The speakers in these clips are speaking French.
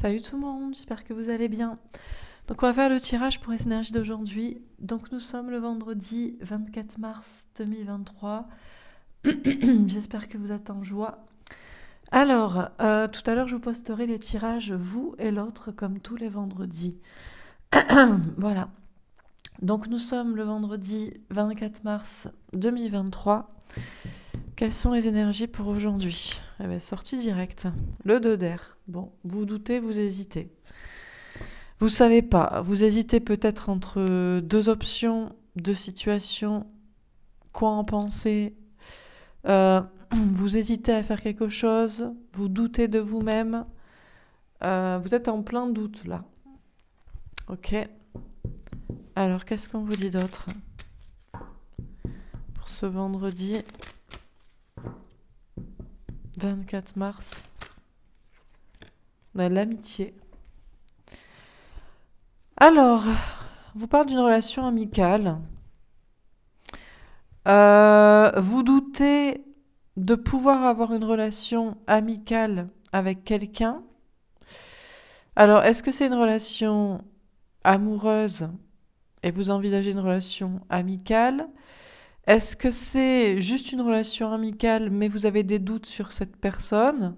Salut tout le monde, j'espère que vous allez bien. Donc on va faire le tirage pour les énergies d'aujourd'hui. Donc nous sommes le vendredi 24 mars 2023. j'espère que vous êtes en joie. Alors, euh, tout à l'heure je vous posterai les tirages vous et l'autre comme tous les vendredis. voilà. Donc nous sommes le vendredi 24 mars 2023. Quelles sont les énergies pour aujourd'hui Eh bien, sortie directe. Le 2 d'air. Bon, vous doutez, vous hésitez. Vous savez pas, vous hésitez peut-être entre deux options, deux situations, quoi en penser. Euh, vous hésitez à faire quelque chose, vous doutez de vous-même. Euh, vous êtes en plein doute là. Ok. Alors, qu'est-ce qu'on vous dit d'autre pour ce vendredi 24 mars on l'amitié. Alors, vous parlez d'une relation amicale. Euh, vous doutez de pouvoir avoir une relation amicale avec quelqu'un. Alors, est-ce que c'est une relation amoureuse et vous envisagez une relation amicale Est-ce que c'est juste une relation amicale mais vous avez des doutes sur cette personne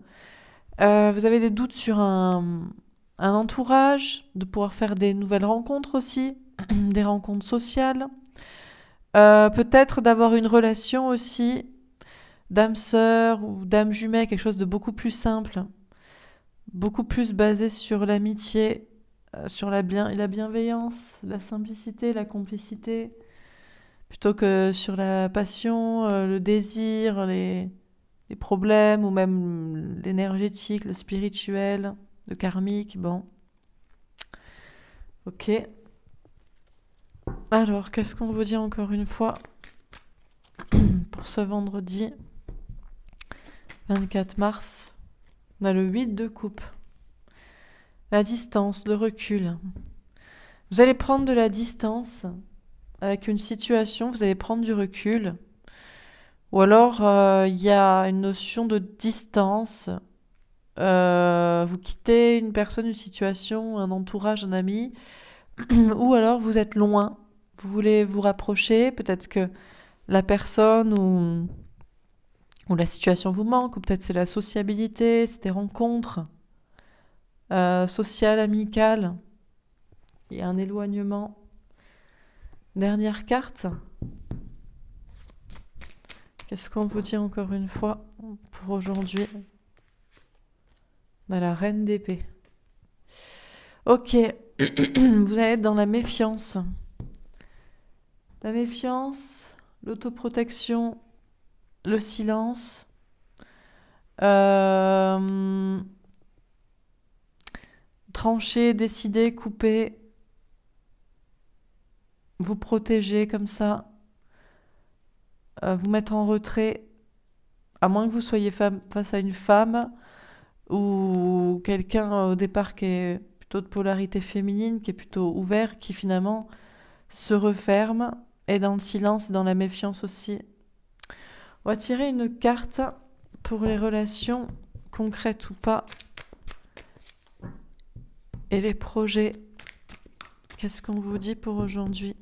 euh, vous avez des doutes sur un, entourage, de pouvoir faire des nouvelles rencontres aussi, des rencontres sociales. Euh, peut-être d'avoir une relation aussi d'âme sœur ou d'âme jumelle, quelque chose de beaucoup plus simple, beaucoup plus basé sur l'amitié, euh, sur la, la bienveillance, la simplicité, la complicité, plutôt que sur la passion, le désir, les les problèmes ou même l'énergétique, le spirituel, le karmique, bon. Ok. Alors, qu'est-ce qu'on vous dit encore une fois pour ce vendredi 24 mars On a le 8 de coupe. La distance, le recul. Vous allez prendre de la distance avec une situation, vous allez prendre du recul. Ou alors, euh, il y a une notion de distance. Euh, vous quittez une personne, une situation, un entourage, un ami, ou alors vous êtes loin, vous voulez vous rapprocher, peut-être que la personne ou, la situation vous manque, ou peut-être c'est la sociabilité, c'est des rencontres euh, sociales, amicales. Il y a un éloignement. Dernière carte, Qu'est-ce qu'on vous dit encore une fois pour aujourd'hui On la reine d'épée. Ok, vous allez être dans la méfiance. La méfiance, l'autoprotection, le silence. Euh, trancher, décider, couper, vous protéger comme ça. Euh, vous mettre en retrait, à moins que vous soyez face à une femme ou quelqu'un au départ qui est plutôt de polarité féminine, qui est plutôt ouvert, qui finalement se referme et dans le silence et dans la méfiance aussi. On va tirer une carte pour les relations concrètes ou pas et les projets. Qu'est-ce qu'on vous dit pour aujourd'hui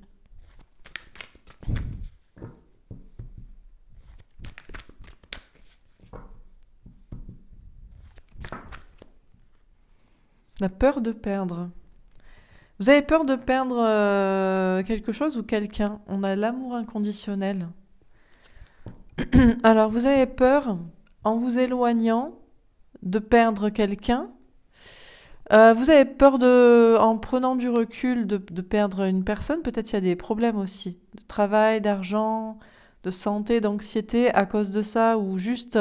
La peur de perdre. Vous avez peur de perdre euh, quelque chose ou quelqu'un. On a l'amour inconditionnel. Alors, vous avez peur, en vous éloignant, de perdre quelqu'un. Euh, vous avez peur, de, en prenant du recul, de, perdre une personne. Peut-être il y a des problèmes aussi, de travail, d'argent, de santé, d'anxiété à cause de ça, ou juste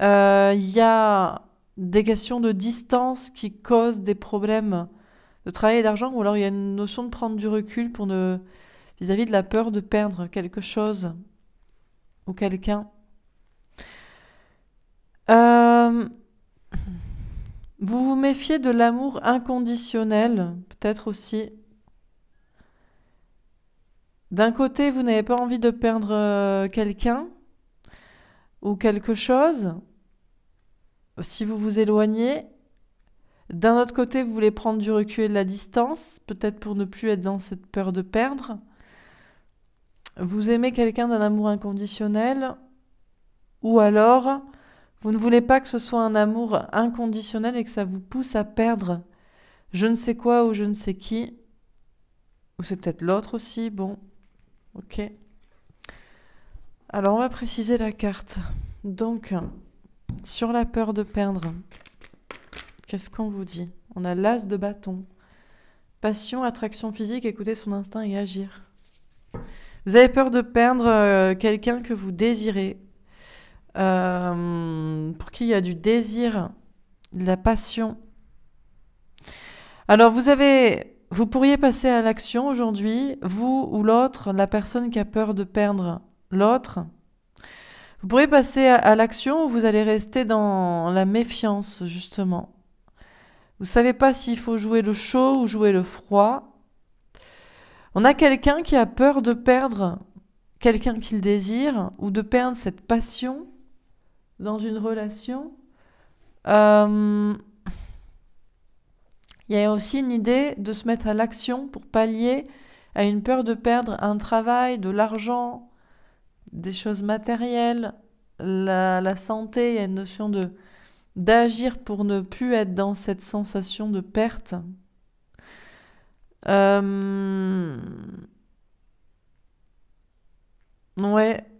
euh, il y a des questions de distance qui causent des problèmes de travail et d'argent, ou alors il y a une notion de prendre du recul pour ne vis-à-vis de la peur de perdre quelque chose ou quelqu'un. Euh, vous vous méfiez de l'amour inconditionnel, peut-être aussi. D'un côté, vous n'avez pas envie de perdre euh, quelqu'un ou quelque chose, si vous vous éloignez, d'un autre côté, vous voulez prendre du recul et de la distance, peut-être pour ne plus être dans cette peur de perdre. Vous aimez quelqu'un d'un amour inconditionnel, ou alors vous ne voulez pas que ce soit un amour inconditionnel et que ça vous pousse à perdre je ne sais quoi ou je ne sais qui, ou c'est peut-être l'autre aussi, bon, ok. Alors on va préciser la carte. Donc, sur la peur de perdre, qu'est-ce qu'on vous dit On a l'as de bâton. Passion, attraction physique, écouter son instinct et agir. Vous avez peur de perdre euh, quelqu'un que vous désirez, euh, pour qui il y a du désir, de la passion. Alors vous avez, vous pourriez passer à l'action aujourd'hui, vous ou l'autre, la personne qui a peur de perdre l'autre, vous pourrez passer à, l'action ou vous allez rester dans la méfiance, justement. Vous ne savez pas s'il faut jouer le chaud ou jouer le froid. On a quelqu'un qui a peur de perdre quelqu'un qu'il désire ou de perdre cette passion dans une relation. Euh, il y a aussi une idée de se mettre à l'action pour pallier à une peur de perdre un travail, de l'argent, des choses matérielles, la, santé, il y a une notion de d'agir pour ne plus être dans cette sensation de perte. Euh,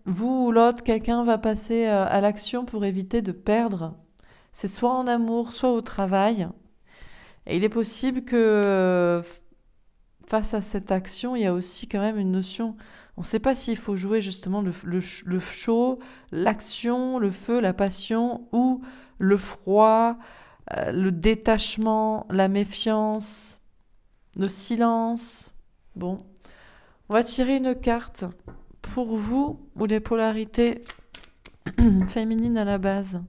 vous ou l'autre, quelqu'un va passer euh, à l'action pour éviter de perdre. C'est soit en amour, soit au travail. Et il est possible que euh, face à cette action, il y a aussi quand même une notion on ne sait pas s'il faut jouer justement le, chaud, l'action, le feu, la passion ou le froid, euh, le détachement, la méfiance, le silence. Bon, on va tirer une carte pour vous ou les polarités féminines à la base.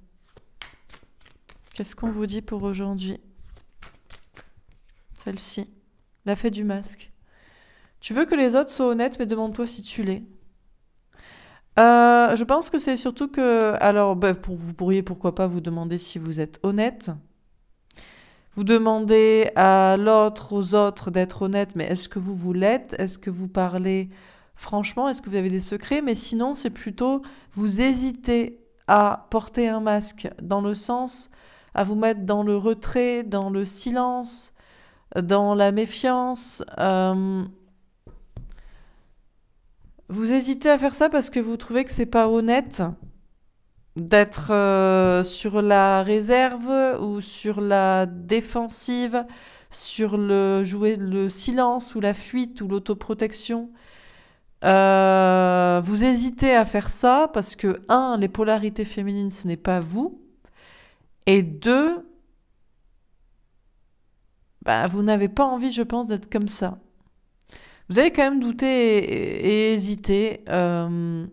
Qu'est-ce qu'on vous dit pour aujourd'hui Celle-ci, la fée du masque. Tu veux que les autres soient honnêtes, mais demande-toi si tu l'es. Euh, je pense que c'est surtout que... Alors, ben, vous pourriez pourquoi pas vous demander si vous êtes honnête. Vous demandez à l'autre, aux autres d'être honnête, mais est-ce que vous vous l'êtes Est-ce que vous parlez franchement Est-ce que vous avez des secrets Mais sinon, c'est plutôt vous hésitez à porter un masque dans le sens à vous mettre dans le retrait, dans le silence, dans la méfiance. Euh, vous hésitez à faire ça parce que vous trouvez que c'est pas honnête d'être euh, sur la réserve ou sur la défensive, sur le jouer le silence ou la fuite ou l'autoprotection. Euh, vous hésitez à faire ça parce que, un, les polarités féminines, ce n'est pas vous. Et deux, bah, vous n'avez pas envie, je pense, d'être comme ça vous allez quand même douter et, hésiter euh,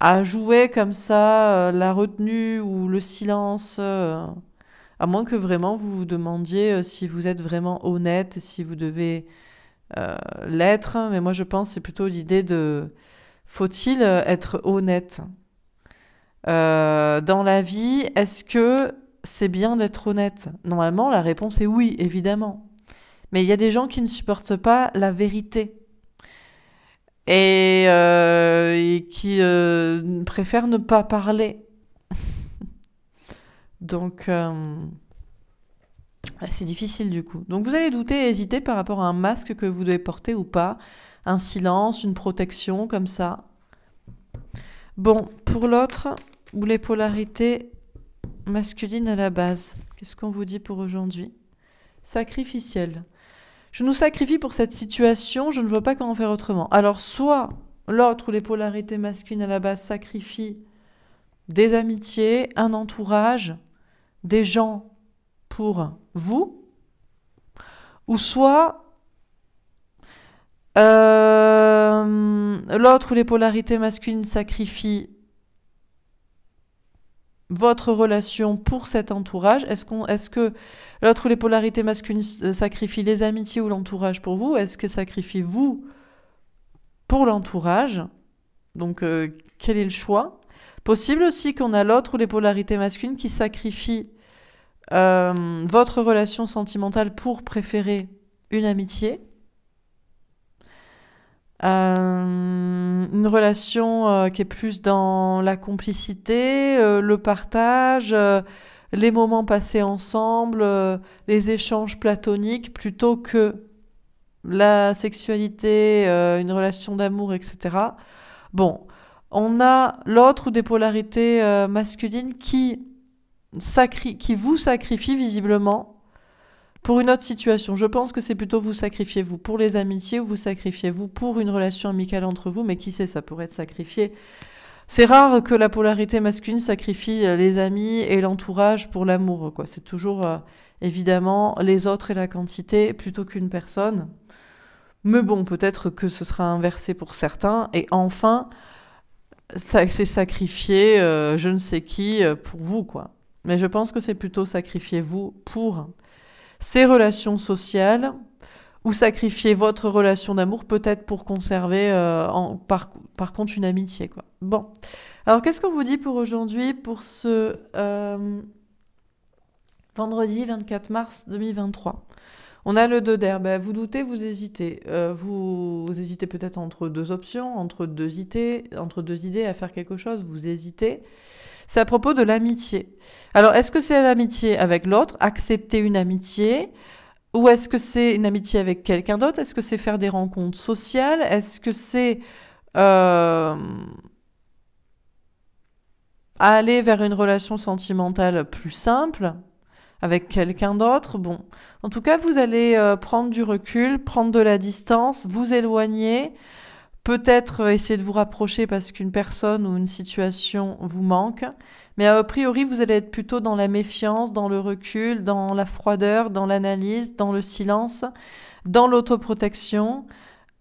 à jouer comme ça euh, la retenue ou le silence, euh, à moins que vraiment vous vous demandiez si vous êtes vraiment honnête si vous devez l'être. Mais moi je pense c'est plutôt l'idée de faut-il être honnête dans la vie Est-ce que c'est bien d'être honnête Normalement la réponse est oui, évidemment. Mais il y a des gens qui ne supportent pas la vérité et, euh, qui euh, préfèrent ne pas parler. Donc, euh, c'est difficile du coup. Donc, vous allez douter et hésiter par rapport à un masque que vous devez porter ou pas, un silence, une protection comme ça. Bon, pour l'autre, ou les polarités masculines à la base, qu'est-ce qu'on vous dit pour aujourd'hui Sacrificiel. Je nous sacrifie pour cette situation, je ne vois pas comment faire autrement. Alors soit l'autre ou les polarités masculines à la base sacrifient des amitiés, un entourage, des gens pour vous, ou soit euh, l'autre ou les polarités masculines sacrifient votre relation pour cet entourage Est-ce est-ce que l'autre ou les polarités masculines sacrifient les amitiés ou l'entourage pour vous Est-ce que sacrifie vous pour l'entourage Donc, euh, quel est le choix Possible aussi qu'on a l'autre ou les polarités masculines qui sacrifient euh, votre relation sentimentale pour préférer une amitié. Euh, une relation euh, qui est plus dans la complicité, euh, le partage, euh, les moments passés ensemble, les échanges platoniques, plutôt que la sexualité, une relation d'amour, etc. Bon, on a l'autre ou des polarités masculines qui, qui vous sacrifient visiblement pour une autre situation. Je pense que c'est plutôt vous sacrifiez vous pour les amitiés ou vous sacrifiez vous pour une relation amicale entre vous, mais qui sait, ça pourrait être sacrifié. C'est rare que la polarité masculine sacrifie euh, les amis et l'entourage pour l'amour. Quoi. C'est toujours euh, évidemment les autres et la quantité plutôt qu'une personne. Mais bon, peut-être que ce sera inversé pour certains. Et enfin, c'est sacrifier euh, je ne sais qui pour vous, quoi. Mais je pense que c'est plutôt sacrifier vous pour ses relations sociales ou sacrifier votre relation d'amour peut-être pour conserver euh, par, par, contre une amitié. Quoi. Bon, alors qu'est-ce qu'on vous dit pour aujourd'hui, pour ce euh, vendredi 24 mars 2023 on a le 2 d'air. Ben, vous doutez, vous hésitez. vous, euh, vous, hésitez peut-être entre deux options, entre deux idées, entre deux idées à faire quelque chose. Vous hésitez. C'est à propos de l'amitié. Alors, est-ce que c'est l'amitié avec l'autre, accepter une amitié ou est-ce que c'est une amitié avec quelqu'un d'autre Est-ce que c'est faire des rencontres sociales Est-ce que c'est euh, aller vers une relation sentimentale plus simple avec quelqu'un d'autre Bon, en tout cas, vous allez euh, prendre du recul, prendre de la distance, vous éloigner. Peut-être euh, essayer de vous rapprocher parce qu'une personne ou une situation vous manque, mais a priori, vous allez être plutôt dans la méfiance, dans le recul, dans la froideur, dans l'analyse, dans le silence, dans l'autoprotection,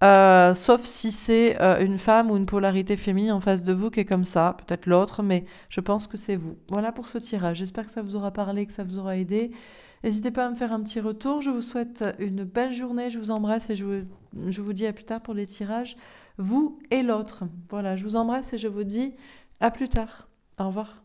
euh, sauf si c'est euh, une femme ou une polarité féminine en face de vous qui est comme ça, peut-être l'autre, mais je pense que c'est vous. Voilà pour ce tirage. J'espère que ça vous aura parlé, que ça vous aura aidé. N'hésitez pas à me faire un petit retour. Je vous souhaite une belle journée. Je vous embrasse et je vous dis à plus tard pour les tirages vous et l'autre. Voilà, je vous embrasse et je vous dis à plus tard. Au revoir.